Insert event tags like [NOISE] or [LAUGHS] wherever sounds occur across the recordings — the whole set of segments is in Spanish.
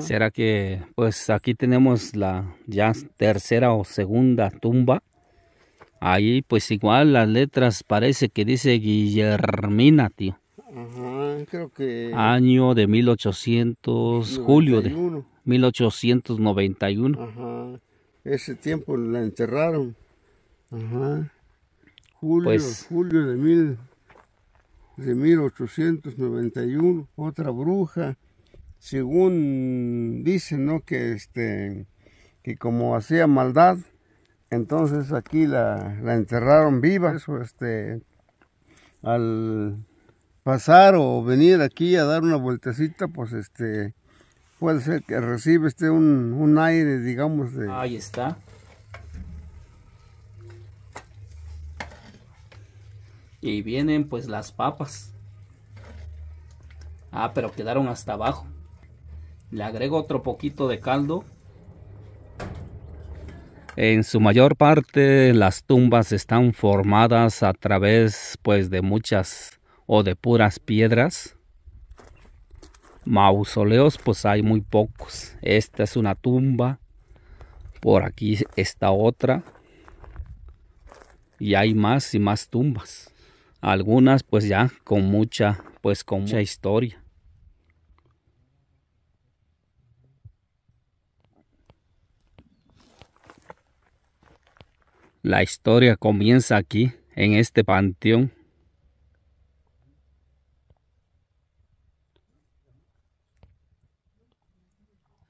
¿Será que pues aquí tenemos la ya tercera o segunda tumba? Ahí pues igual las letras parece que dice Guillermina, tío. Ajá, creo que... Año de 1800, julio de 1891. Ajá, ese tiempo la enterraron. Ajá. Julio, pues de, de 1891, otra bruja según dicen, ¿no? Que este, que como hacía maldad, entonces aquí la, enterraron viva. Eso, este, al pasar o venir aquí a dar una vueltecita, pues este, puede ser que recibe este un, un aire, digamos. De... Ahí está. Y vienen pues las papas. Ah, pero quedaron hasta abajo. Le agrego otro poquito de caldo. En su mayor parte las tumbas están formadas a través pues de muchas o de puras piedras. Mausoleos pues hay muy pocos. Esta es una tumba. Por aquí está otra. Y hay más y más tumbas. Algunas pues ya con mucha pues con mucha historia. La historia comienza aquí, en este panteón.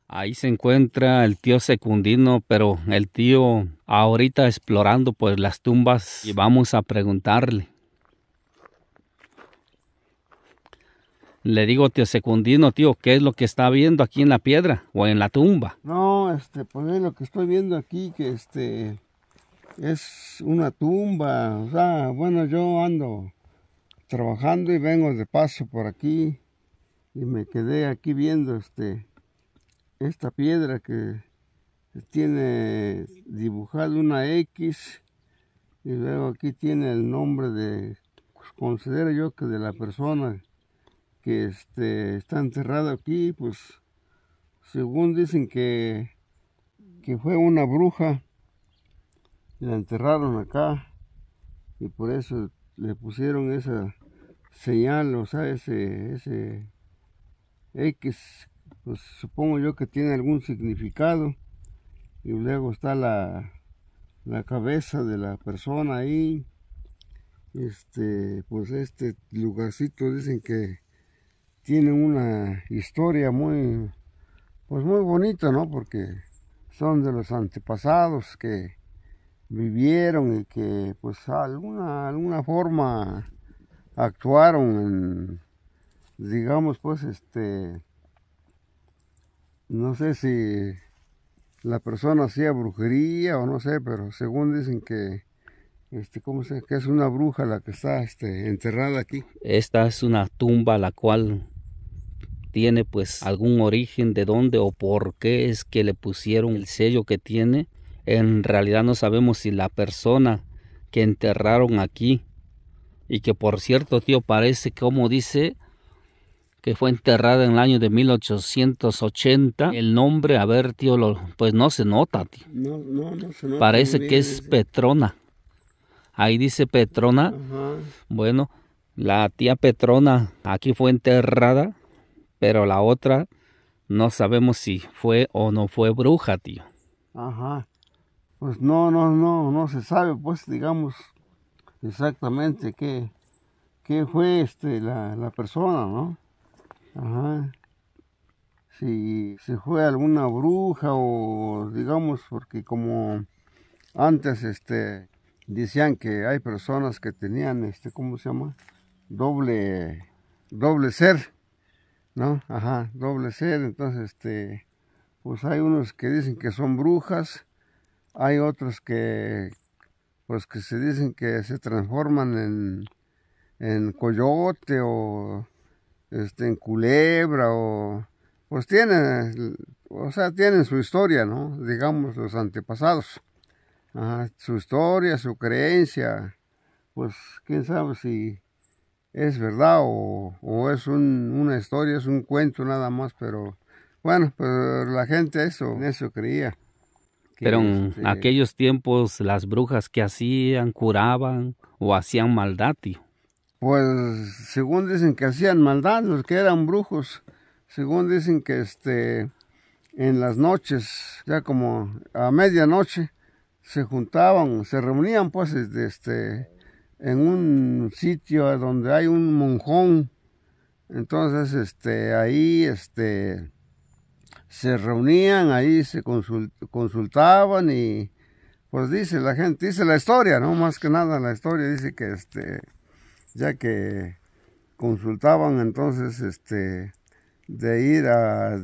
Ahí se encuentra el tío Secundino, pero el tío ahorita explorando pues las tumbas y vamos a preguntarle. Le digo, tío Secundino, tío, ¿qué es lo que está viendo aquí en la piedra o en la tumba? No, este, pues lo que estoy viendo aquí, que este, es una tumba. O sea, bueno, yo ando trabajando y vengo de paso por aquí y me quedé aquí viendo este esta piedra que tiene dibujada una X y luego aquí tiene el nombre de pues, considero yo que de la persona que este, está enterrada aquí pues según dicen que que fue una bruja la enterraron acá y por eso le pusieron esa señal, o sea, ese, ese X, pues supongo yo que tiene algún significado. Y luego está la, la cabeza de la persona ahí. Este, pues este lugarcito dicen que tiene una historia muy, pues muy bonita, ¿no? Porque son de los antepasados que vivieron y que pues alguna, alguna forma actuaron en, digamos pues este, no sé si la persona hacía brujería o no sé, pero según dicen que este, ¿cómo se, que es una bruja la que está este, enterrada aquí. Esta es una tumba la cual tiene pues algún origen de dónde o por qué es que le pusieron el sello que tiene en realidad no sabemos si la persona que enterraron aquí y que por cierto tío parece como dice que fue enterrada en el año de 1880 el nombre a ver tío pues no se nota tío no, no, se nota parece que es Petrona ahí dice Petrona bueno la tía Petrona aquí fue enterrada pero la otra no sabemos si fue o no fue bruja tío Ajá pues no, no, no, no se sabe, pues digamos exactamente qué, qué fue este, la, la persona, ¿no? Ajá. Si, fue alguna bruja o digamos, porque como antes este, decían que hay personas que tenían, este, ¿cómo se llama? Doble, doble ser, ¿no? Ajá, doble ser, entonces este, pues hay unos que dicen que son brujas, hay otros que, pues que se dicen que se transforman en, coyote o este, en culebra o pues tienen, o sea, tienen su historia, ¿no? Digamos los antepasados. su historia, su creencia, pues quién sabe si es verdad o, es una historia, es un cuento nada más, pero bueno, pues la gente eso, eso creía. Pero en aquellos tiempos las brujas que hacían, curaban o hacían maldad, Pues según dicen que hacían maldad, los que eran brujos, según dicen que este en las noches, ya como a medianoche, se juntaban, se reunían pues este, este en un sitio donde hay un monjón. Entonces, este, ahí, este, se reunían ahí, se consultaban y pues dice la gente, dice la historia, ¿no? Más que nada la historia dice que este, ya que consultaban entonces este, de ir a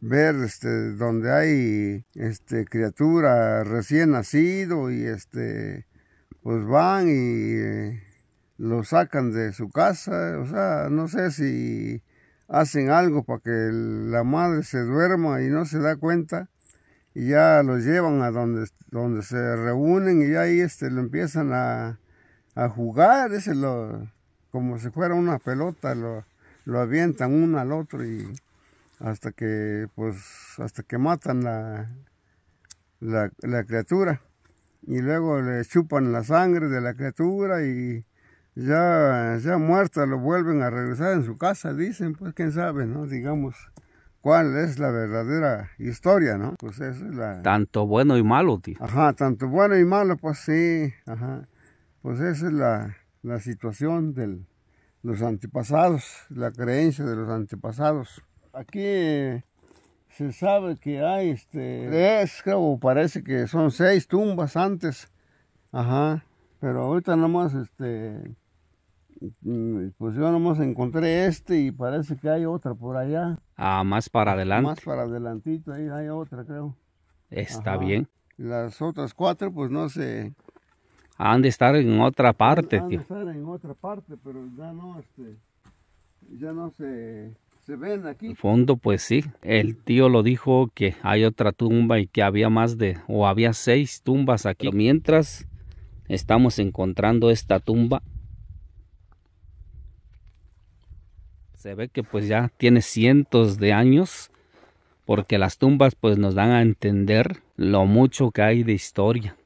ver este donde hay este criatura recién nacido y este pues van y eh, lo sacan de su casa, o sea, no sé si hacen algo para que la madre se duerma y no se da cuenta y ya los llevan a donde, donde se reúnen y ahí este, lo empiezan a, jugar, como si fuera una pelota, lo, avientan uno al otro y hasta que pues hasta que matan la, la, la criatura y luego le chupan la sangre de la criatura y ya, ya muerta lo vuelven a regresar en su casa, dicen, pues quién sabe, ¿no? Digamos, cuál es la verdadera historia, ¿no? Pues eso es la... Tanto bueno y malo, tío. Ajá, tanto bueno y malo, pues sí, ajá. Pues esa es la, situación de los antepasados, la creencia de los antepasados. Aquí eh, se sabe que hay, este, tres, creo, parece que son seis tumbas antes, ajá, pero ahorita nomás, este, Mm, pues yo nomás encontré este y parece que hay otra por allá. Ah, más para adelante. Más para adelantito, ahí hay otra, creo. Está bien. Las otras cuatro, pues no sé. Han de estar en otra parte, tío. Han de estar en otra parte, pero ya no, este, ya no se, se ven aquí. En fondo, pues sí. El tío lo dijo que hay otra tumba y que había más de, o había seis tumbas aquí. mientras estamos encontrando esta tumba, se ve que pues ya tiene cientos de años, porque las tumbas pues nos dan a entender lo mucho que hay de historia.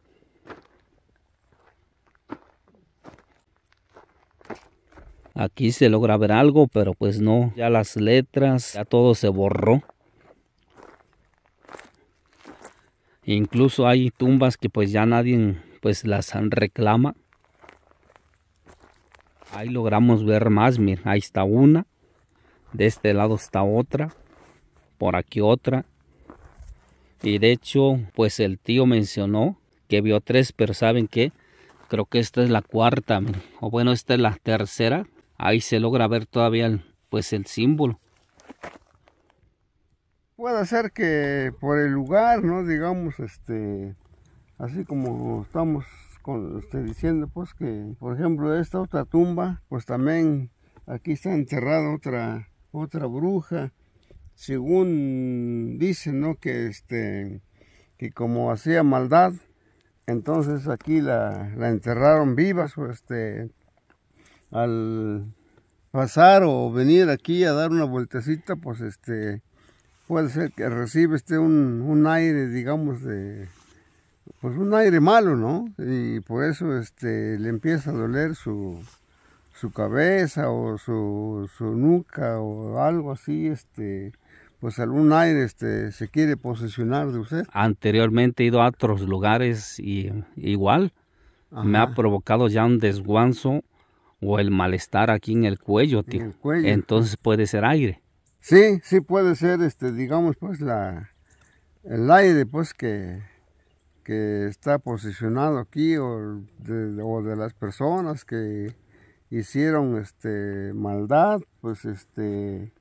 Aquí se logra ver algo, pero pues no, ya las letras, ya todo se borró. Incluso hay tumbas que pues ya nadie pues las reclama. Ahí logramos ver más, mira, ahí está una de este lado está otra por aquí otra y de hecho pues el tío mencionó que vio tres pero saben que creo que esta es la cuarta o bueno esta es la tercera ahí se logra ver todavía el, pues el símbolo puede ser que por el lugar no digamos este así como estamos este, diciendo pues que por ejemplo esta otra tumba pues también aquí está enterrada otra otra bruja, según dicen, ¿no? Que este, que como hacía maldad, entonces aquí la, enterraron vivas o este, al pasar o venir aquí a dar una vueltecita, pues este, puede ser que recibe este un, un aire, digamos, de, pues un aire malo, ¿no? Y por eso este, le empieza a doler su, su cabeza o su, nuca o algo así, este, pues algún aire este, se quiere posicionar de usted. Anteriormente he ido a otros lugares y igual me ha provocado ya un desguanzo o el malestar aquí en el cuello, tío. En el cuello. Entonces puede ser aire. Sí, sí puede ser, este, digamos, pues la, el aire, pues que, está posicionado aquí o de las personas que, hicieron este maldad, pues este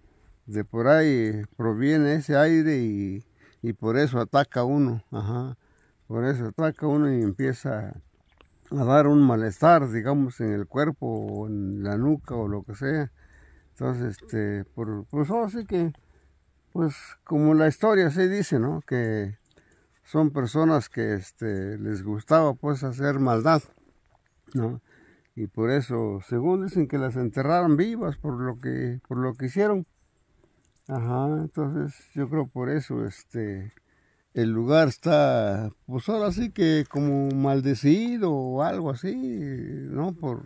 de por ahí proviene ese aire y, por eso ataca uno, ajá, por eso ataca uno y empieza a dar un malestar, digamos, en el cuerpo o en la nuca o lo que sea. Entonces, este, por, pues así que, pues como la historia se dice, ¿no? Que son personas que este, les gustaba pues hacer maldad, ¿no? y por eso, según dicen que las enterraron vivas por lo que, por lo que hicieron. Ajá, entonces yo creo por eso, este, el lugar está, pues ahora sí que como maldecido o algo así, ¿no? Por,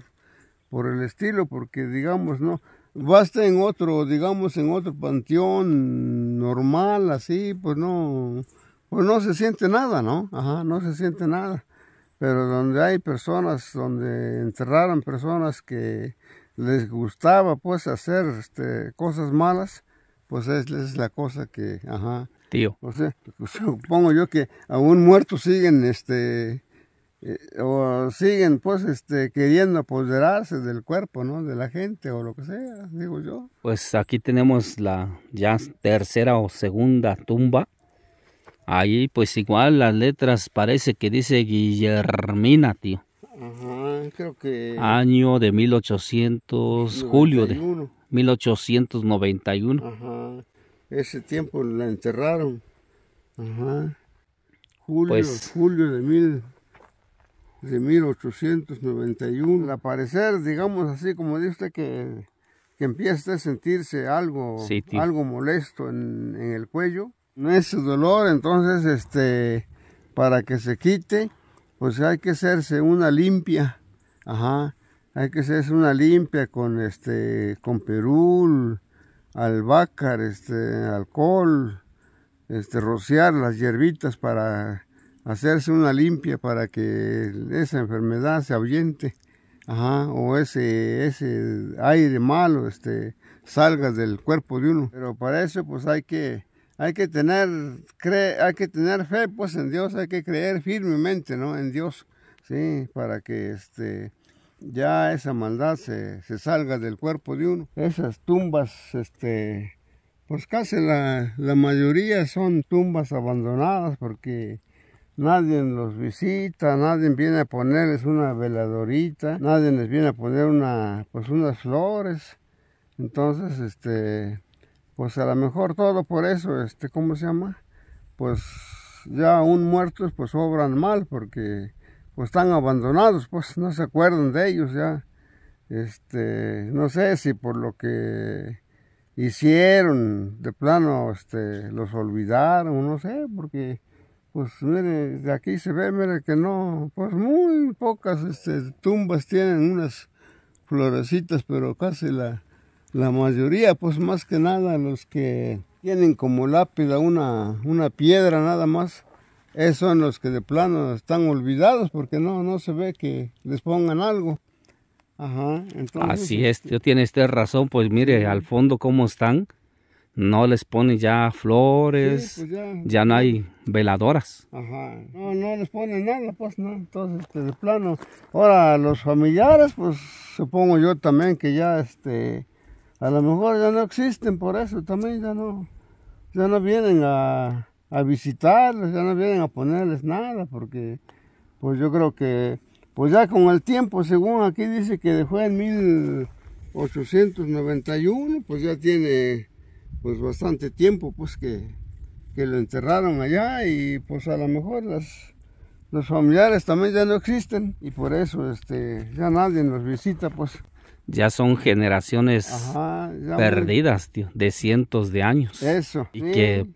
por el estilo, porque digamos, ¿no? Basta en otro, digamos, en otro panteón normal, así, pues no, pues no se siente nada, ¿no? Ajá, no se siente nada pero donde hay personas, donde enterraron personas que les gustaba pues hacer este, cosas malas, pues es, es la cosa que, ajá. Tío. Pues, [LAUGHS] supongo yo que aún muertos siguen, este, eh, o siguen pues, este, queriendo apoderarse del cuerpo, ¿no? De la gente o lo que sea, digo yo. Pues aquí tenemos la ya tercera o segunda tumba Ahí pues igual las letras parece que dice Guillermina, tío. Ajá, creo que... Año de 1800, julio de 1891. Ajá, ese tiempo la enterraron. Ajá. Julio, pues... julio de mil de 1891. Al parecer, digamos así, como dice usted, que, empieza a sentirse algo, algo molesto en, el cuello. No es su dolor, entonces, este, para que se quite, pues hay que hacerse una limpia. Ajá, hay que hacerse una limpia con, este, con perul, albácar, este, alcohol, este, rociar las hierbitas para hacerse una limpia para que esa enfermedad se ahuyente. Ajá, o ese, ese aire malo este, salga del cuerpo de uno. Pero para eso pues hay que hay que tener, hay que tener fe pues en Dios, hay que creer firmemente, ¿no? En Dios, ¿sí? Para que este, ya esa maldad se, salga del cuerpo de uno. Esas tumbas, este, pues casi la, mayoría son tumbas abandonadas porque nadie los visita, nadie viene a ponerles una veladorita, nadie les viene a poner una, pues unas flores. Entonces, este, pues a lo mejor todo por eso, este, ¿cómo se llama? Pues ya aún muertos, pues obran mal, porque pues, están abandonados, pues no se acuerdan de ellos ya. Este, no sé si por lo que hicieron, de plano, este, los olvidaron, no sé, porque pues mire, de aquí se ve, mire que no, pues muy pocas este, tumbas tienen unas florecitas, pero casi la, la mayoría, pues más que nada, los que tienen como lápida una, una piedra nada más, esos son los que de plano están olvidados porque no, no se ve que les pongan algo. Ajá, entonces... Así es, este yo tiene usted razón, pues mire al fondo cómo están, no les ponen ya flores, pues, ya, no hay veladoras. Ajá, no, no les ponen nada, pues no, entonces este, de plano. Ahora, los familiares, pues supongo yo también que ya este a lo mejor ya no existen por eso también ya no ya no vienen a, a visitarlos ya no vienen a ponerles nada porque pues yo creo que pues ya con el tiempo según aquí dice que dejó en 1891 pues ya tiene pues bastante tiempo pues que, lo enterraron allá y pues a lo mejor las los familiares también ya no existen y por eso este ya nadie nos visita pues ya son generaciones perdidas, tío, de cientos de años. Eso. Y que,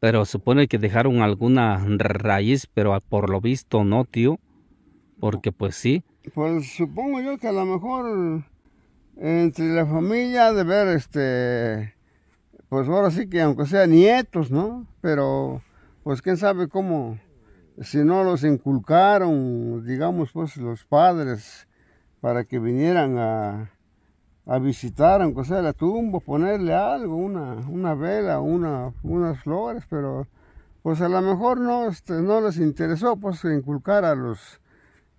pero supone que dejaron alguna raíz, pero por lo visto no, tío, porque pues sí. Pues supongo yo que a lo mejor entre la familia de ver, este, pues ahora sí que aunque sea nietos, ¿no? Pero, pues quién sabe cómo, si no los inculcaron, digamos, pues los padres para que vinieran a, visitar, a sea la tumba, ponerle algo, una, una vela, una, unas flores, pero pues a lo mejor no, este, no les interesó pues inculcar a los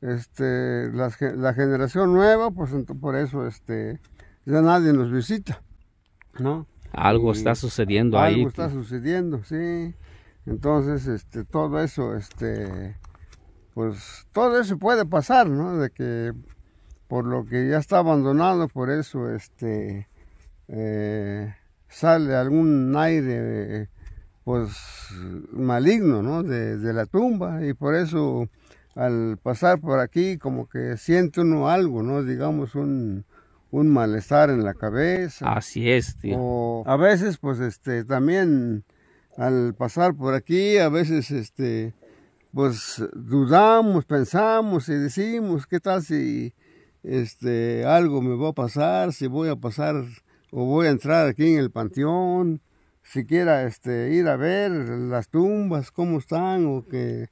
este, la, generación nueva, pues por eso este, ya nadie nos visita, ¿no? Algo está sucediendo ahí. Algo está sucediendo, sí. Entonces, este, todo eso, este, pues todo eso puede pasar, ¿no? De que por lo que ya está abandonado, por eso este, eh, sale algún aire pues maligno de, la tumba y por eso al pasar por aquí como que siente uno algo, ¿no? digamos un, malestar en la cabeza. Así es, tío. a veces pues este también al pasar por aquí a veces este pues dudamos, pensamos y decimos qué tal si este, algo me va a pasar, si voy a pasar o voy a entrar aquí en el panteón, siquiera este, ir a ver las tumbas, cómo están o, que,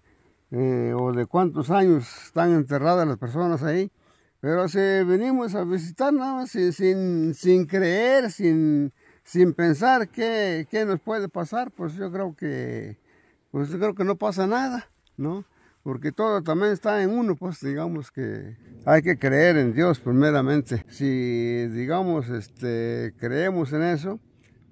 eh, o de cuántos años están enterradas las personas ahí. Pero si venimos a visitar nada más sin, sin, sin creer, sin, sin pensar qué, nos puede pasar, pues yo creo que, pues yo creo que no pasa nada, ¿no? porque todo también está en uno, pues digamos que hay que creer en Dios primeramente. Si digamos este creemos en eso,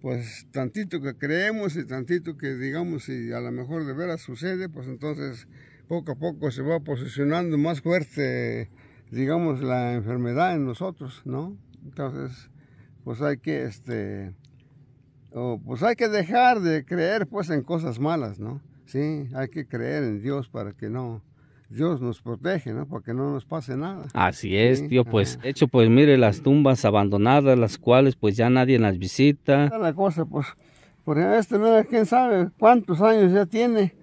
pues tantito que creemos y tantito que digamos si a lo mejor de veras sucede, pues entonces poco a poco se va posicionando más fuerte digamos la enfermedad en nosotros, ¿no? Entonces, pues hay que este pues hay que dejar de creer pues en cosas malas, ¿no? Sí, hay que creer en Dios para que no, Dios nos protege, ¿no? Para que no nos pase nada. Así es, tío, pues hecho, pues mire las tumbas abandonadas, las cuales pues ya nadie las visita. La cosa, pues, porque este, mira, quién sabe cuántos años ya tiene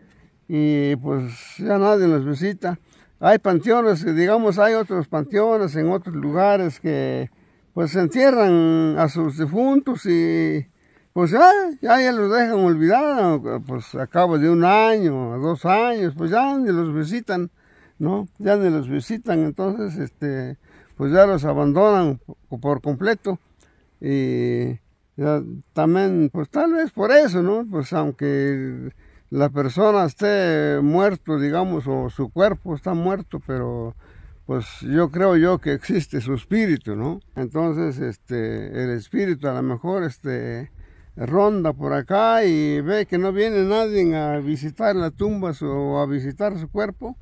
y pues ya nadie las visita. Hay panteones, digamos, hay otros panteones en otros lugares que pues entierran a sus difuntos y pues ya, ya, los dejan olvidar, pues a cabo de un año, dos años, pues ya ni los visitan, ¿no? Ya ni los visitan, entonces, este, pues ya los abandonan por completo. Y también, pues tal vez por eso, ¿no? Pues aunque la persona esté muerto, digamos, o su cuerpo está muerto, pero pues yo creo yo que existe su espíritu, ¿no? Entonces, este, el espíritu a lo mejor, este, ronda por acá y ve que no viene nadie a visitar la tumba o a visitar su cuerpo,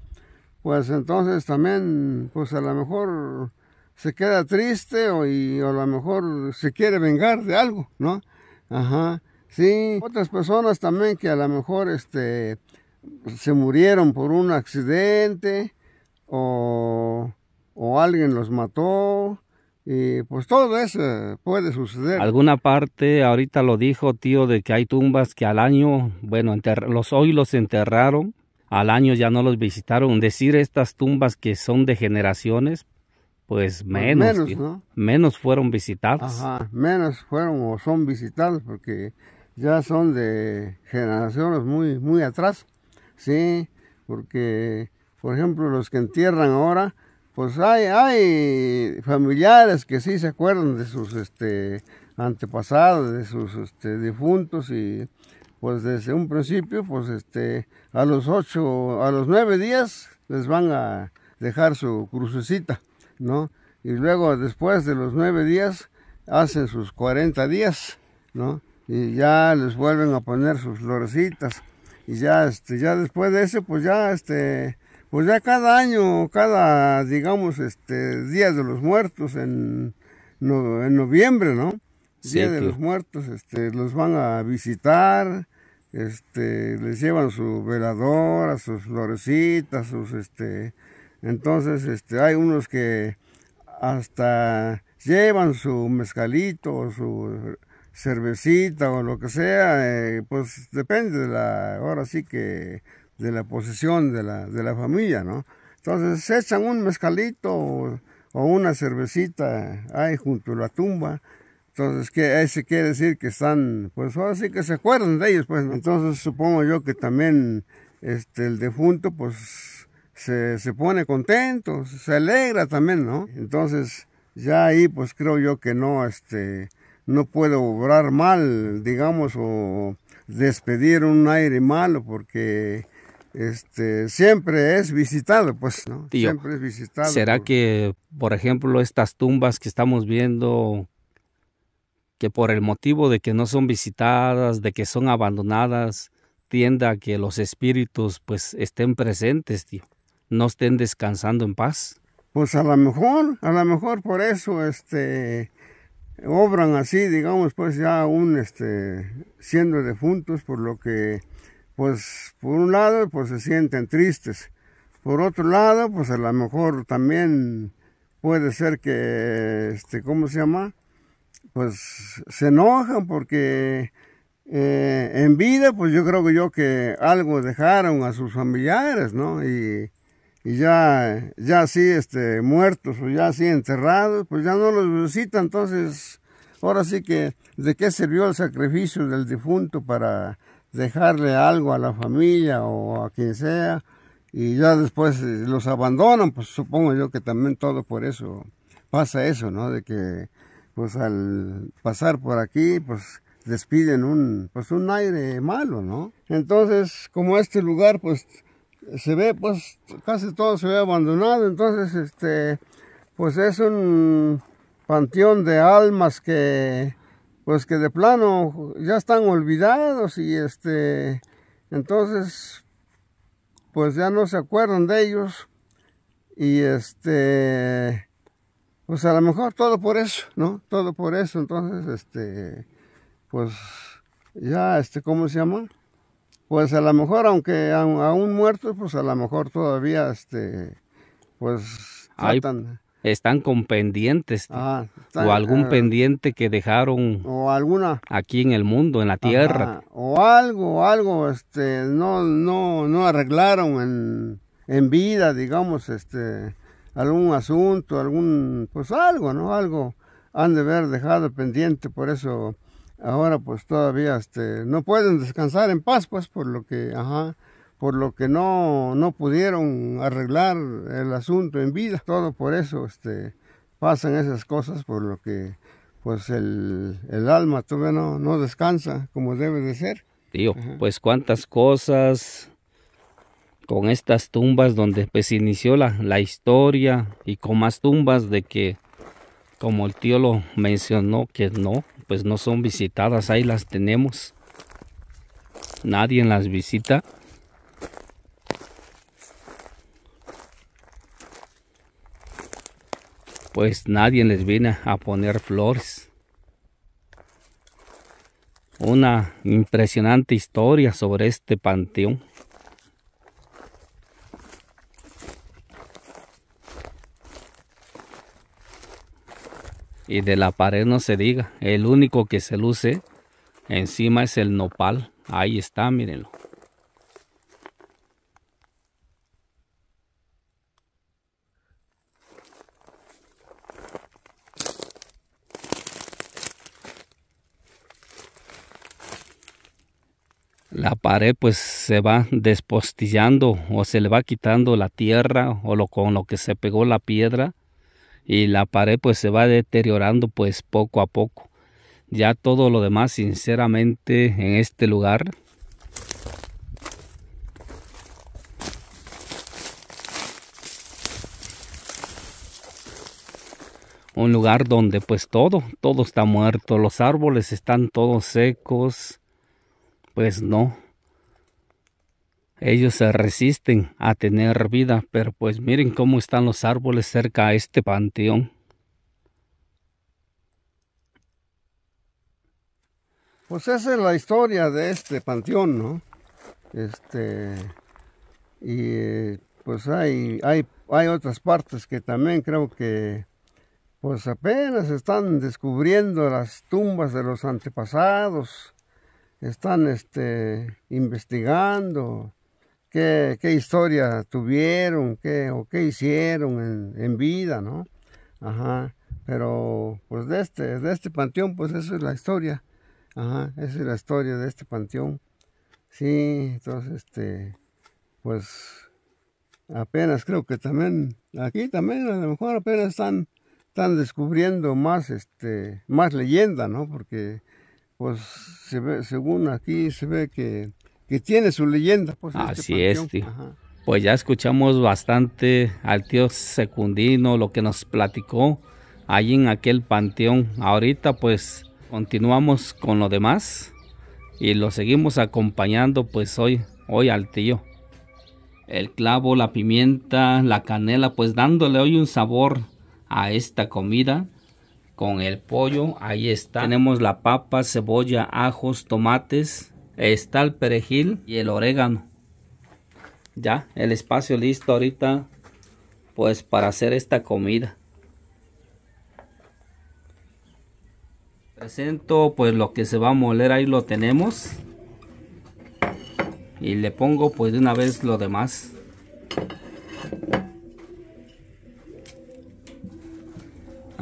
pues entonces también, pues a lo mejor se queda triste o, a lo mejor se quiere vengar de algo, ¿no? Ajá, sí. Otras personas también que a lo mejor este, se murieron por un accidente o, o alguien los mató y pues todo eso puede suceder. Alguna parte, ahorita lo dijo tío, de que hay tumbas que al año, bueno, los hoy los enterraron, al año ya no los visitaron. Decir estas tumbas que son de generaciones, pues, pues menos. menos, fueron visitadas. menos fueron o son visitadas porque ya son de generaciones muy, muy atrás. Sí, porque, por ejemplo, los que entierran ahora, pues hay, familiares que sí se acuerdan de sus este, antepasados, de sus este, difuntos y pues desde un principio, pues este, a los ocho, a los nueve días les van a dejar su crucecita, ¿no? Y luego después de los nueve días hacen sus cuarenta días, ¿no? Y ya les vuelven a poner sus florecitas y ya, este, ya después de eso, pues ya, este, pues ya cada año, cada, digamos, este, Día de los Muertos en, noviembre, ¿no? Día de los Muertos, este, los van a visitar, este, les llevan su veladora, sus florecitas, sus, este, entonces, este, hay unos que hasta llevan su mezcalito o su cervecita o lo que sea, eh, pues depende de la, ahora sí que de la posesión de la, familia, ¿no? Entonces echan un mezcalito o, una cervecita ahí junto a la tumba, entonces, que se quiere decir que están, pues ahora sí que se acuerdan de ellos, pues. Entonces, supongo yo que también este, el defunto, pues, se, se, pone contento, se alegra también, ¿no? Entonces, ya ahí, pues, creo yo que no, este, no puedo obrar mal, digamos, o despedir un aire malo, porque este, siempre es visitado, pues, ¿no? siempre es visitado. ¿Será pues. que, por ejemplo, estas tumbas que estamos viendo, que por el motivo de que no son visitadas, de que son abandonadas, tienda que los espíritus, pues, estén presentes, tío, no estén descansando en paz? Pues a lo mejor, a lo mejor por eso, este, obran así, digamos, pues ya aún, este, siendo defuntos, por lo que pues por un lado pues se sienten tristes, por otro lado pues a lo mejor también puede ser que, este, ¿cómo se llama? Pues se enojan porque eh, en vida pues yo creo que yo que algo dejaron a sus familiares, ¿no? Y, y ya, ya así este, muertos o ya así enterrados, pues ya no los visitan, entonces ahora sí que de qué sirvió el sacrificio del difunto para dejarle algo a la familia o a quien sea, y ya después eh, los abandonan, pues supongo yo que también todo por eso pasa eso, ¿no? De que pues al pasar por aquí, pues despiden un, pues un aire malo, ¿no? Entonces, como este lugar, pues se ve, pues casi todo se ve abandonado, entonces, este, pues es un panteón de almas que pues que de plano ya están olvidados y este, entonces, pues ya no se acuerdan de ellos y este, pues a lo mejor todo por eso, ¿no? Todo por eso, entonces, este, pues ya, este, ¿cómo se llama? Pues a lo mejor, aunque aún, muertos, pues a lo mejor todavía, este, pues están con pendientes ah, o algún ah, pendiente que dejaron o alguna aquí en el mundo en la tierra o algo algo este no no no arreglaron en, en vida digamos este algún asunto algún pues algo no algo han de haber dejado pendiente por eso ahora pues todavía este no pueden descansar en paz pues por lo que ajá por lo que no, no pudieron arreglar el asunto en vida. Todo por eso este, pasan esas cosas, por lo que pues el, alma todavía no, no descansa como debe de ser. Tío, pues cuántas cosas con estas tumbas donde pues inició la, la historia y con más tumbas de que como el tío lo mencionó que no, pues no son visitadas, ahí las tenemos. Nadie las visita. pues nadie les viene a poner flores. Una impresionante historia sobre este panteón. Y de la pared no se diga, el único que se luce encima es el nopal. Ahí está, mírenlo. la pared pues se va despostillando o se le va quitando la tierra o lo con lo que se pegó la piedra y la pared pues se va deteriorando pues poco a poco. Ya todo lo demás sinceramente en este lugar un lugar donde pues todo, todo está muerto, los árboles están todos secos, pues no. Ellos se resisten a tener vida, pero pues miren cómo están los árboles cerca a este panteón. Pues esa es la historia de este panteón, ¿no? Este, y pues hay, hay, hay otras partes que también creo que pues apenas están descubriendo las tumbas de los antepasados están este, investigando qué, historia tuvieron qué, o qué hicieron en, vida, ¿no? Ajá, pero pues de este, de este panteón, pues eso es la historia. Ajá, esa es la historia de este panteón. Sí, entonces, este, pues apenas creo que también, aquí también a lo mejor apenas están, están descubriendo más, este, más leyenda, ¿no? Porque pues según aquí se ve que, tiene su leyenda. Pues, este Así es, tío. Pues ya escuchamos bastante al tío Secundino, lo que nos platicó allí en aquel panteón. Ahorita pues continuamos con lo demás y lo seguimos acompañando pues hoy, hoy al tío. El clavo, la pimienta, la canela, pues dándole hoy un sabor a esta comida con el pollo. Ahí está. Tenemos la papa, cebolla, ajos, tomates. Está el perejil y el orégano. Ya, el espacio listo ahorita pues para hacer esta comida. Presento pues lo que se va a moler ahí lo tenemos. Y le pongo pues de una vez lo demás.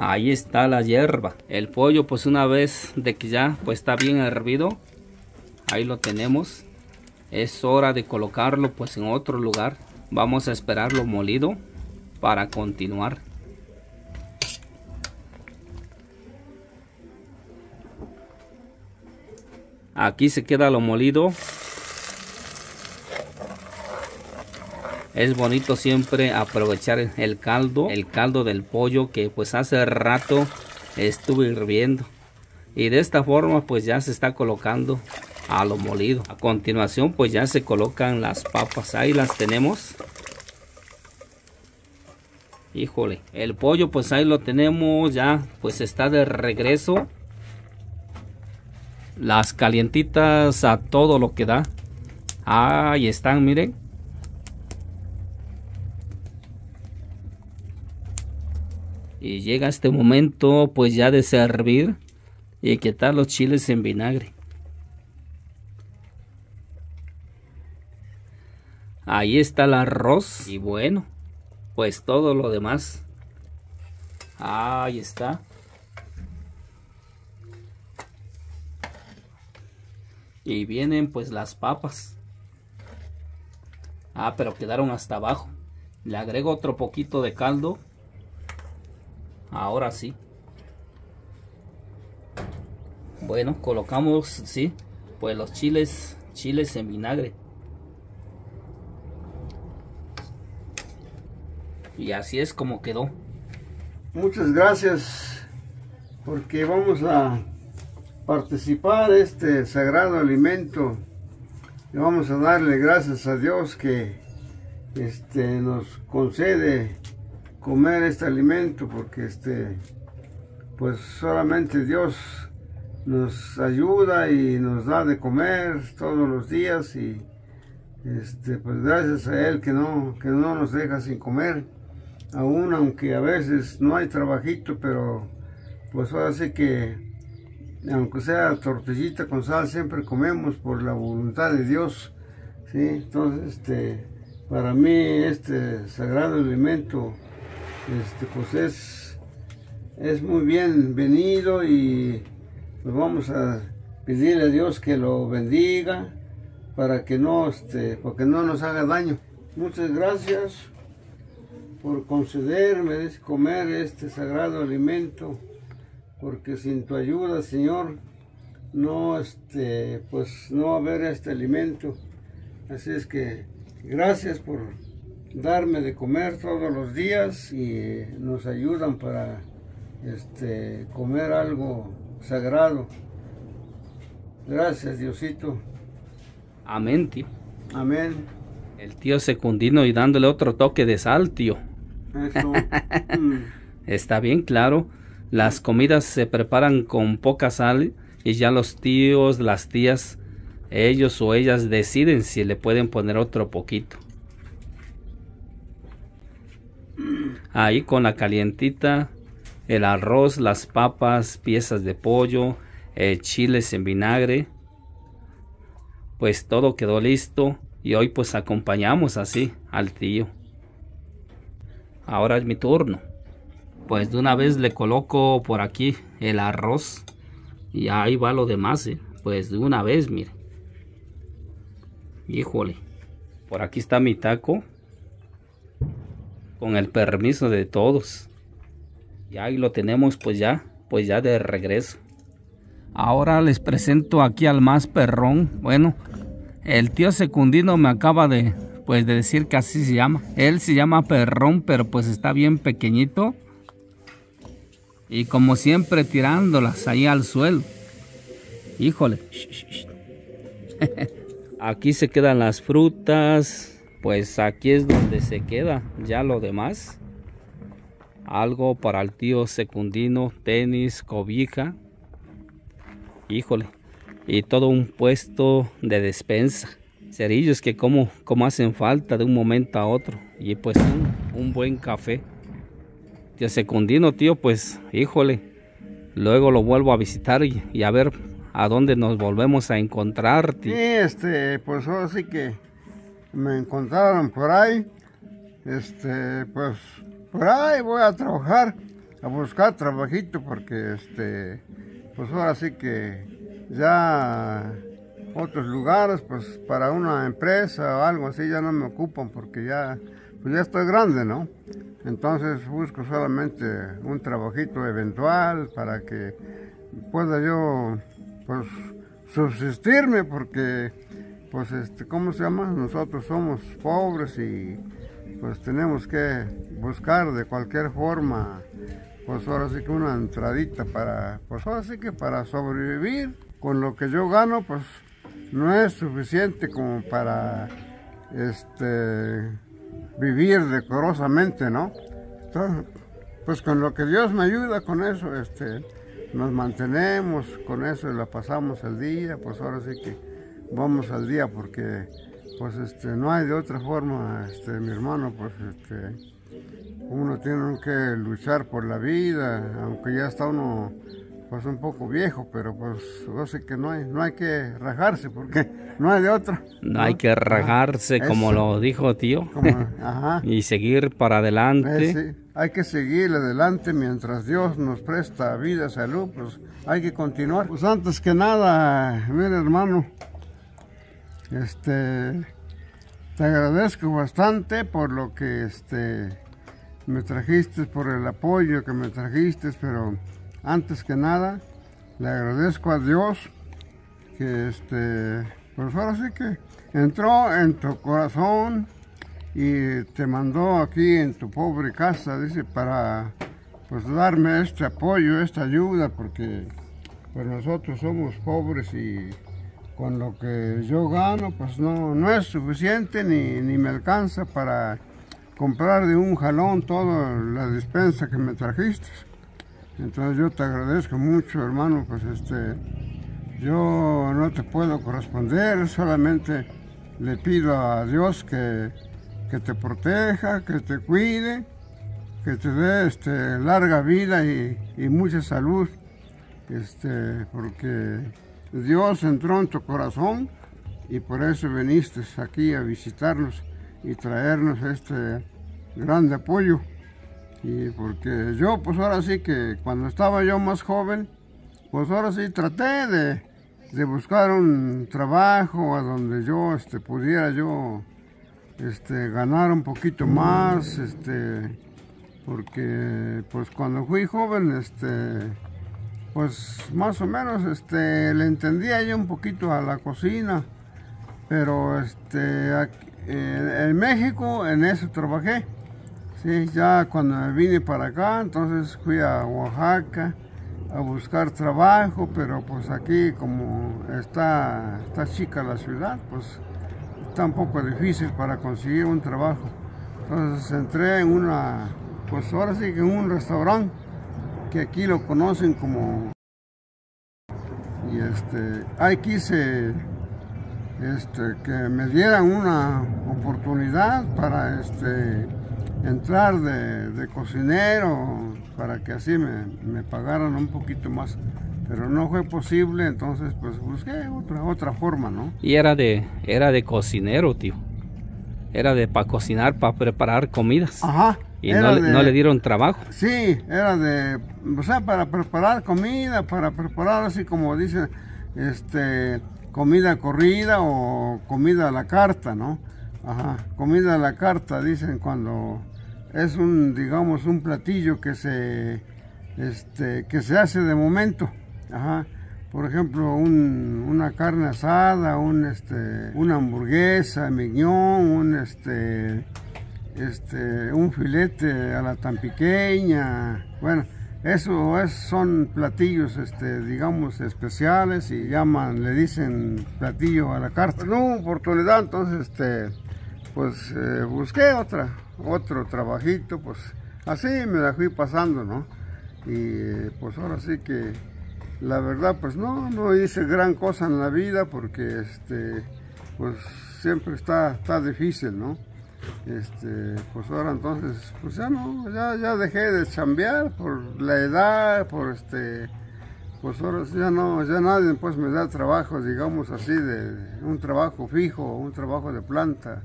ahí está la hierba el pollo pues una vez de que ya pues está bien hervido ahí lo tenemos es hora de colocarlo pues en otro lugar vamos a esperarlo molido para continuar aquí se queda lo molido Es bonito siempre aprovechar el caldo, el caldo del pollo que pues hace rato estuvo hirviendo. Y de esta forma pues ya se está colocando a lo molido. A continuación pues ya se colocan las papas. Ahí las tenemos. Híjole, el pollo pues ahí lo tenemos ya pues está de regreso. Las calientitas a todo lo que da. Ahí están, miren. y llega este momento pues ya de servir y quitar los chiles en vinagre. Ahí está el arroz y bueno, pues todo lo demás. Ahí está. Y vienen pues las papas. Ah, pero quedaron hasta abajo. Le agrego otro poquito de caldo Ahora sí. Bueno, colocamos, sí, pues los chiles, chiles en vinagre. Y así es como quedó. Muchas gracias porque vamos a participar de este sagrado alimento. Y vamos a darle gracias a Dios que este, nos concede comer este alimento porque este pues solamente Dios nos ayuda y nos da de comer todos los días y este pues gracias a él que no que no nos deja sin comer aún aunque a veces no hay trabajito pero pues hace que aunque sea tortillita con sal siempre comemos por la voluntad de Dios ¿sí? entonces este para mí este sagrado alimento este, pues es, muy bienvenido y pues vamos a pedirle a Dios que lo bendiga para que no, este, para no nos haga daño. Muchas gracias por concederme comer este sagrado alimento, porque sin tu ayuda, Señor, no, este, pues no haber este alimento. Así es que gracias por darme de comer todos los días y nos ayudan para este, comer algo sagrado. Gracias, Diosito. Amén, tío. Amén. El tío secundino y dándole otro toque de sal, tío. Eso. [LAUGHS] Mm. Está bien claro. Las comidas se preparan con poca sal y ya los tíos, las tías, ellos o ellas deciden si le pueden poner otro poquito. ahí con la calientita, el arroz, las papas, piezas de pollo, eh, chiles en vinagre. Pues todo quedó listo y hoy pues acompañamos así al tío. Ahora es mi turno. Pues de una vez le coloco por aquí el arroz y ahí va lo demás. Eh. Pues de una vez, mire. Híjole. Por aquí está mi taco con el permiso de todos. Y ahí lo tenemos pues ya, pues ya de regreso. Ahora les presento aquí al más perrón. Bueno, el tío secundino me acaba de pues de decir que así se llama. Él se llama perrón, pero pues está bien pequeñito. Y como siempre tirándolas ahí al suelo. Híjole. [LAUGHS] Aquí se quedan las frutas pues aquí es donde se queda ya lo demás algo para el tío secundino tenis cobija híjole y todo un puesto de despensa cerillos que como como hacen falta de un momento a otro y pues un, buen café tío secundino tío pues híjole luego lo vuelvo a visitar y, a ver a dónde nos volvemos a encontrar tío. este pues ahora sí que me encontraron por ahí. Este, pues por ahí voy a trabajar, a buscar trabajito porque este, pues ahora sí que ya otros lugares, pues para una empresa o algo así ya no me ocupan porque ya, pues ya estoy grande, ¿no? Entonces busco solamente un trabajito eventual para que pueda yo, pues, subsistirme porque pues, este, ¿cómo se llama? Nosotros somos pobres y pues tenemos que buscar de cualquier forma, pues ahora sí que una entradita para, pues que para sobrevivir. Con lo que yo gano, pues no es suficiente como para, este, vivir decorosamente, ¿no? Entonces, pues con lo que Dios me ayuda, con eso, este, nos mantenemos, con eso y la pasamos el día, pues ahora sí que vamos al día porque pues este, no hay de otra forma, este, mi hermano, pues este, uno tiene que luchar por la vida, aunque ya está uno pues un poco viejo, pero pues yo sé que no hay, no hay que rajarse porque [LAUGHS] no hay de otra. No, hay que rajarse como lo dijo tío [LAUGHS] y seguir para adelante. Eh, hay que seguir adelante mientras Dios nos presta vida, salud, pues hay que continuar. Pues antes que nada, mire hermano, este, te agradezco bastante por lo que este, me trajiste, por el apoyo que me trajiste, pero antes que nada, le agradezco a Dios que este, pues ahora sí que entró en tu corazón y te mandó aquí en tu pobre casa, dice, para pues, darme este apoyo, esta ayuda, porque pues nosotros somos pobres y con lo que yo gano, pues no, no es suficiente ni, me alcanza para comprar de un jalón toda la dispensa que me trajiste. Entonces yo te agradezco mucho, hermano, pues este, yo no te puedo corresponder, solamente le pido a Dios que, te proteja, que te cuide, que te dé este, larga vida y, y mucha salud, este, porque Dios entró en tu corazón y por eso viniste aquí a visitarnos y traernos este grande apoyo. Y porque yo, pues ahora sí que cuando estaba yo más joven, pues ahora sí traté de, buscar un trabajo a donde yo este, pudiera yo este, ganar un poquito más, este, porque pues cuando fui joven, este, pues más o menos este, le entendía yo un poquito a la cocina, pero este, eh, en, México en eso trabajé. Sí, ya cuando vine para acá, entonces fui a Oaxaca a buscar trabajo, pero pues aquí como está, está chica la ciudad, pues está un poco difícil para conseguir un trabajo. Entonces entré en una, pues ahora sí que en un restaurante que aquí lo conocen como y este ahí quise este, que me dieran una oportunidad para este entrar de, cocinero para que así me, me, pagaran un poquito más pero no fue posible entonces pues busqué otra otra forma no y era de era de cocinero tío era de para cocinar para preparar comidas ajá y no, le dieron trabajo. Sí, era de, o sea, para preparar comida, para preparar así como dicen, este, comida corrida o comida a la carta, ¿no? Ajá, comida a la carta, dicen cuando es un, digamos, un platillo que se, este, que se hace de momento, ajá. Por ejemplo, un, una carne asada, un, este, una hamburguesa, miñón, un, este, este, un filete a la tan pequeña, bueno, eso es, son platillos, este, digamos, especiales y llaman, le dicen platillo a la carta. No oportunidad, entonces, este, pues eh, busqué otra, otro trabajito, pues así me la fui pasando, ¿no? Y pues ahora sí que, la verdad, pues no, no hice gran cosa en la vida porque, este, pues siempre está, está difícil, ¿no? Este, pues ahora entonces, pues ya no, ya, dejé de chambear por la edad, por este, pues ahora ya no, ya nadie pues me da trabajo, digamos así, de, un trabajo fijo, un trabajo de planta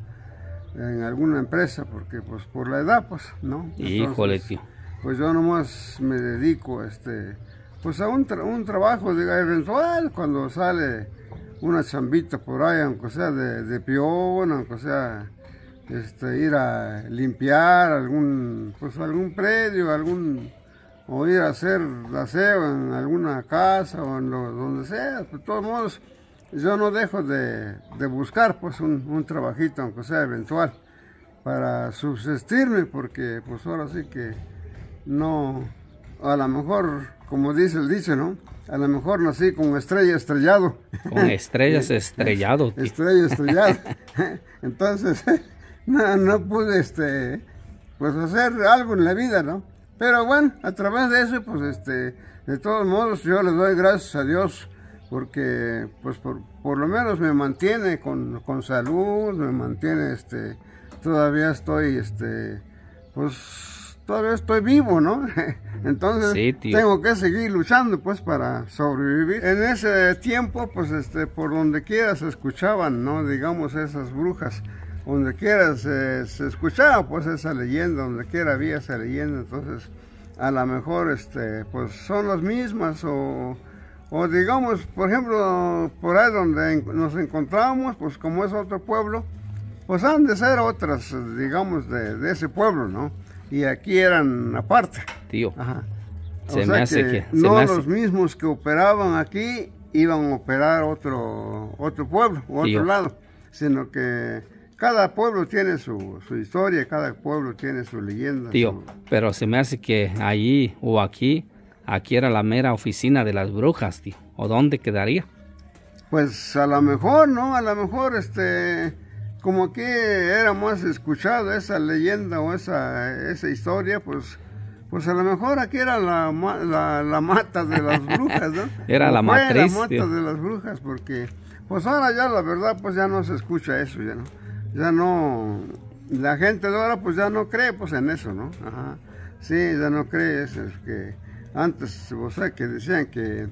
en alguna empresa, porque pues por la edad, pues, ¿no? Híjole, Pues yo nomás me dedico, este, pues a un, un trabajo diga, eventual, cuando sale una chambita por ahí, aunque sea de, de aunque sea este, ir a limpiar algún, pues algún predio, algún, o ir a hacer la aseo en alguna casa o en donde sea. De todos modos, yo no dejo de, buscar pues un, trabajito, aunque sea eventual, para subsistirme, porque pues ahora sí que no, a lo mejor, como dice el dicho, ¿no? A lo mejor nací con estrella estrellado. Con estrellas [LAUGHS] estrellado. Estrella estrellado. [LAUGHS] Entonces... [LAUGHS] no, no pude este, pues hacer algo en la vida, ¿no? Pero bueno, a través de eso, pues este, de todos modos yo le doy gracias a Dios porque pues por, por lo menos me mantiene con, salud, me mantiene este, todavía estoy este, pues todavía estoy vivo, ¿no? [LAUGHS] Entonces tengo que seguir luchando pues para sobrevivir. En ese tiempo pues este, por donde quiera se escuchaban, ¿no? Digamos esas brujas donde quiera se, escuchaba pues esa leyenda, donde quiera había esa leyenda, entonces a lo mejor este, pues son las mismas o, o digamos, por ejemplo, por ahí donde nos encontramos, pues como es otro pueblo, pues han de ser otras, digamos, de, ese pueblo, ¿no? Y aquí eran aparte. Tío. Ajá. Se o sea me hace que, no los mismos que operaban aquí iban a operar otro, otro pueblo, otro lado, sino que cada pueblo tiene su, su, historia, cada pueblo tiene su leyenda. Tío, pero se me hace que allí o aquí, aquí era la mera oficina de las brujas, tío. ¿O dónde quedaría? Pues a lo mejor, ¿no? A lo mejor, este, como aquí era más escuchado esa leyenda o esa, esa historia, pues... Pues a lo mejor aquí era la, mata de las [LAUGHS] brujas, ¿no? era la matriz. la mata de las brujas, porque pues ahora ya la verdad pues ya no se escucha eso, ya no ya no, la gente de ahora pues ya no cree pues en eso, ¿no? Sí, ya no cree eso, que antes, o pues, sea, que decían que,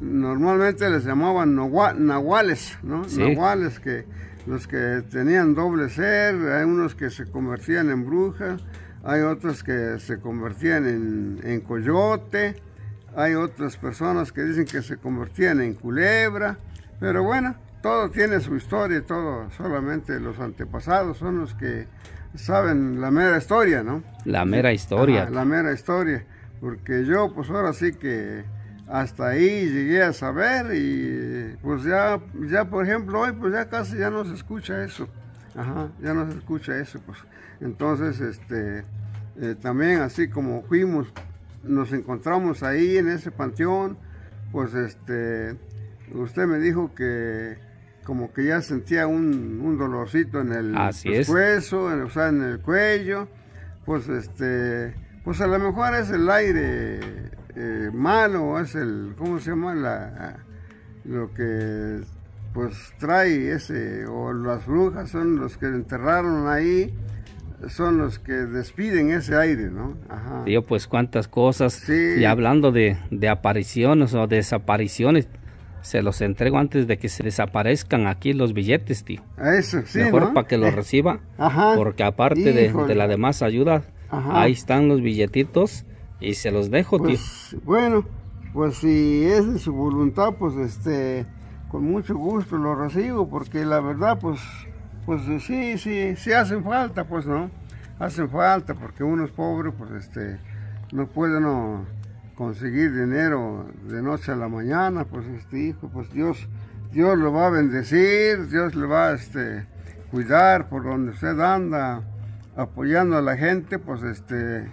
normalmente les llamaban nahuales, ¿no? Nahuales que los que tenían doble ser, hay unos que se convertían en brujas, hay otros que se convertían en, en coyote, hay otras personas que dicen que se convertían en culebra, pero bueno, todo tiene su historia y todo, solamente los antepasados son los que saben la mera historia, ¿no? La mera historia. la mera historia, porque yo pues ahora sí que hasta ahí llegué a saber y pues ya, ya por ejemplo hoy pues ya casi ya no se escucha eso, ajá, ya no se escucha eso pues. Entonces, este, eh, también así como fuimos, nos encontramos ahí en ese panteón, pues este, usted me dijo que como que ya sentía un, dolorcito en el hueso en, o sea, en el cuello, pues este, pues a lo mejor es el aire eh, malo, es el, ¿cómo se llama? La, lo que pues trae ese, o las brujas son los que enterraron ahí, son los que despiden ese aire, ¿no? Ajá. Yo pues cuántas cosas, y hablando de, de apariciones o desapariciones, se los entrego antes de que se desaparezcan aquí los billetes, tío. Ah, eso, sí. Mejor para que los eh, reciba. Porque aparte de, la demás ayuda, ahí están los billetitos y se los dejo, pues, tío. Bueno, pues si es de su voluntad, pues este, con mucho gusto lo recibo, porque la verdad, pues, pues sí, sí, sí hacen falta, pues no. Hacen falta, porque uno es pobre, pues este, no puede, no conseguir dinero de noche a la mañana, pues este hijo, pues Dios, Dios lo va a bendecir, Dios le va a este, cuidar por donde usted anda, apoyando a la gente, pues este,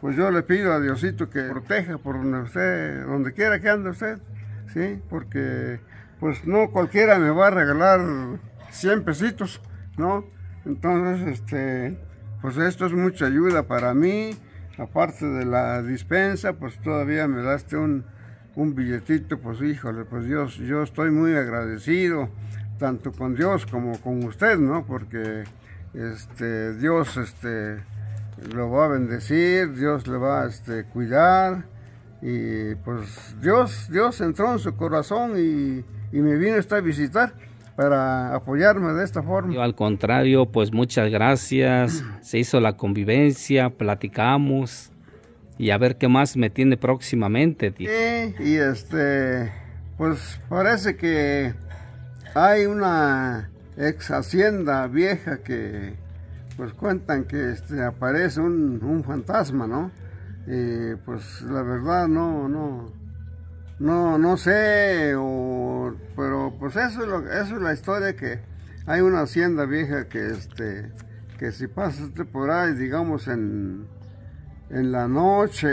pues yo le pido a Diosito que proteja por donde usted, donde quiera que ande usted, ¿sí? Porque pues no cualquiera me va a regalar 100 pesitos, ¿no? Entonces, este, pues esto es mucha ayuda para mí, aparte de la dispensa, pues todavía me daste un, billetito, pues híjole, pues Dios, yo estoy muy agradecido, tanto con Dios como con usted, ¿no? Porque este, Dios este, lo va a bendecir, Dios le va a este, cuidar, y pues Dios, Dios entró en su corazón y, me vino a visitar para apoyarme de esta forma. al contrario, pues muchas gracias. [CLEARS THROAT] Se hizo la convivencia, platicamos y a ver qué más me tiene próximamente. Tío. Sí, y este, pues parece que hay una ex hacienda vieja que pues cuentan que este, aparece un, fantasma, ¿no? pues la verdad no, no, no, no sé, o, pero pues eso es, lo, eso es la historia que hay una hacienda vieja que este que si pasas por ahí, digamos en, en la noche,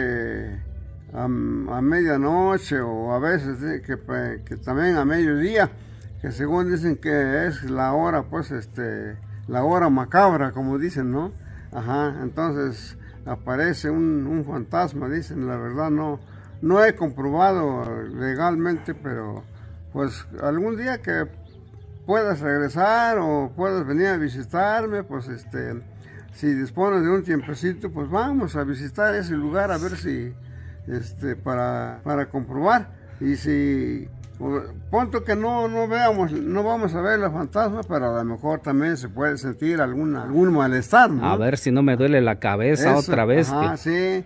a, medianoche o a veces eh, que, también a mediodía, que según dicen que es la hora, pues este, la hora macabra, como dicen, ¿no? Ajá, entonces aparece un fantasma, dicen, la verdad no, no he comprobado legalmente, pero pues algún día que puedas regresar o puedas venir a visitarme, pues este, si dispones de un tiempecito, pues vamos a visitar ese lugar a ver si, este, para, para comprobar. Y si pues, punto que no, no veamos, no vamos a ver los fantasmas, pero a lo mejor también se puede sentir alguna, algún malestar, A ver si no me duele la cabeza otra vez.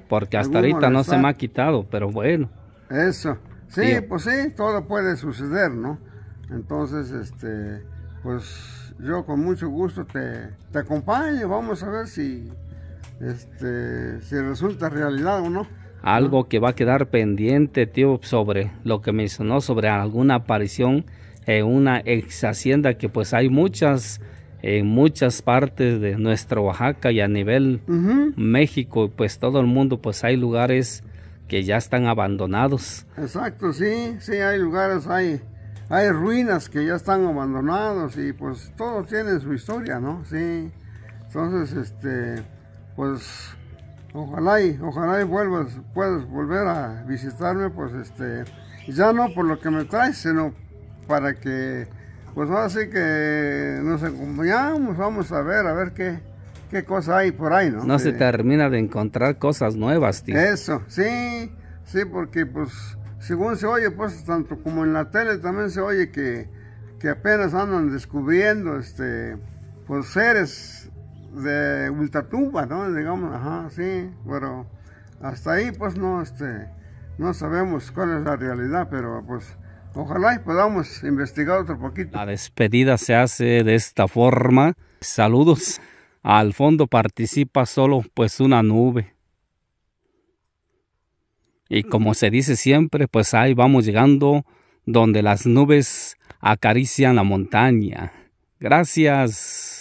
porque hasta ahorita no se me ha quitado, pero bueno. Eso. Sí, pues sí, todo puede suceder, ¿no? Entonces, este, pues yo con mucho gusto te, te acompaño, vamos a ver si, este, si resulta realidad o no algo que va a quedar pendiente, tío, sobre lo que mencionó, sobre alguna aparición en una ex hacienda que pues hay muchas en eh, muchas partes de nuestro Oaxaca y a nivel México, pues todo el mundo, pues hay lugares que ya están abandonados. Exacto, sí, sí, hay lugares, hay, hay ruinas que ya están abandonados y pues todo tiene su historia, ¿no? Sí, entonces, este, pues Ojalá y, ojalá y vuelvas, puedas volver a visitarme, pues este, ya no por lo que me traes, sino para que, pues ahora sí que nos acompañamos, pues, vamos a ver, a ver qué, qué cosa hay por ahí, ¿no? No se termina de encontrar cosas nuevas, tío. Eso, sí, sí, porque pues según se oye, pues tanto como en la tele también se oye que, que apenas andan descubriendo, este, por pues, seres de ultratumba, ¿no? Digamos, ajá, sí, pero hasta ahí pues no, este, no sabemos cuál es la realidad, pero pues ojalá podamos investigar otro poquito. La despedida se hace de esta forma. Saludos. Al fondo participa solo pues una nube. Y como se dice siempre, pues ahí vamos llegando donde las nubes acarician la montaña. Gracias.